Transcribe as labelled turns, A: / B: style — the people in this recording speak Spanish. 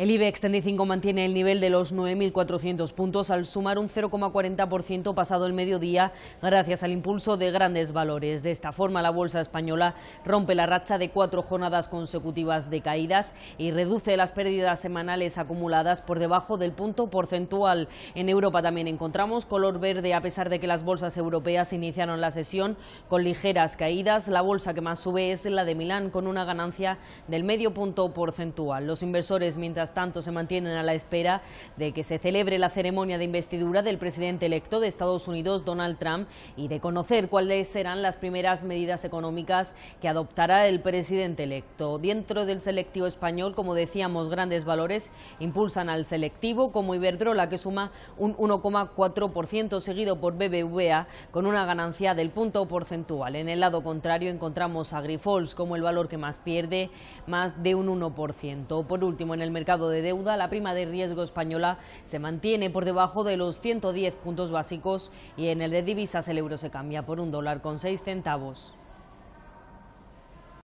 A: El IBEX 35 mantiene el nivel de los 9.400 puntos al sumar un 0,40% pasado el mediodía gracias al impulso de grandes valores. De esta forma, la bolsa española rompe la racha de cuatro jornadas consecutivas de caídas y reduce las pérdidas semanales acumuladas por debajo del punto porcentual. En Europa también encontramos color verde a pesar de que las bolsas europeas iniciaron la sesión con ligeras caídas. La bolsa que más sube es la de Milán con una ganancia del medio punto porcentual. Los inversores, mientras tanto, se mantienen a la espera de que se celebre la ceremonia de investidura del presidente electo de Estados Unidos, Donald Trump, y de conocer cuáles serán las primeras medidas económicas que adoptará el presidente electo. Dentro del selectivo español, como decíamos, grandes valores impulsan al selectivo, como Iberdrola, que suma un 1,4%, seguido por BBVA, con una ganancia del punto porcentual. En el lado contrario encontramos a Grifols como el valor que más pierde, más de un 1%. Por último, en el mercado de deuda, la prima de riesgo española se mantiene por debajo de los 110 puntos básicos y en el de divisas el euro se cambia por un dólar con seis centavos.